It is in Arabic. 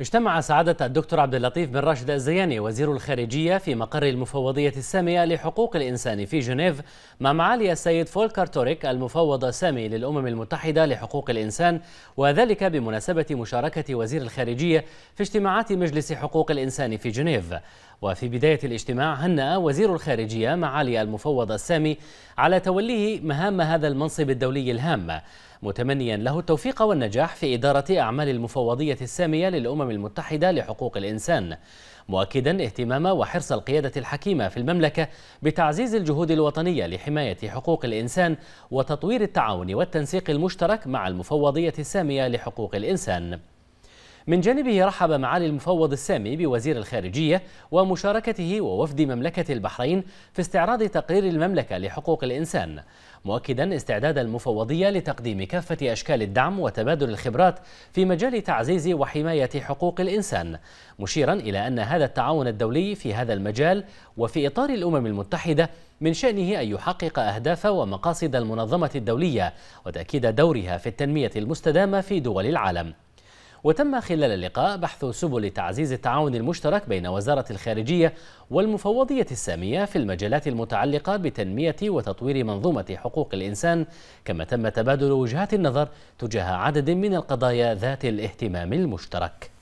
اجتمع سعادة الدكتور عبد اللطيف بن راشد الزياني وزير الخارجية في مقر المفوضية السامية لحقوق الإنسان في جنيف مع معالي السيد فولكر توريك المفوض السامي للأمم المتحدة لحقوق الإنسان وذلك بمناسبة مشاركة وزير الخارجية في اجتماعات مجلس حقوق الإنسان في جنيف وفي بداية الاجتماع هنأ وزير الخارجية معالي المفوض السامي على توليه مهام هذا المنصب الدولي الهام متمنيا له التوفيق والنجاح في إدارة أعمال المفوضية السامية للأمم المتحدة لحقوق الإنسان مؤكدا اهتمام وحرص القيادة الحكيمة في المملكة بتعزيز الجهود الوطنية لحماية حقوق الإنسان وتطوير التعاون والتنسيق المشترك مع المفوضية السامية لحقوق الإنسان من جانبه رحب معالي المفوض السامي بوزير الخارجية ومشاركته ووفد مملكة البحرين في استعراض تقرير المملكة لحقوق الإنسان مؤكدا استعداد المفوضية لتقديم كافة أشكال الدعم وتبادل الخبرات في مجال تعزيز وحماية حقوق الإنسان مشيرا إلى أن هذا التعاون الدولي في هذا المجال وفي إطار الأمم المتحدة من شأنه أن يحقق أهداف ومقاصد المنظمة الدولية وتأكيد دورها في التنمية المستدامة في دول العالم وتم خلال اللقاء بحث سبل تعزيز التعاون المشترك بين وزارة الخارجية والمفوضية السامية في المجالات المتعلقة بتنمية وتطوير منظومة حقوق الإنسان كما تم تبادل وجهات النظر تجاه عدد من القضايا ذات الاهتمام المشترك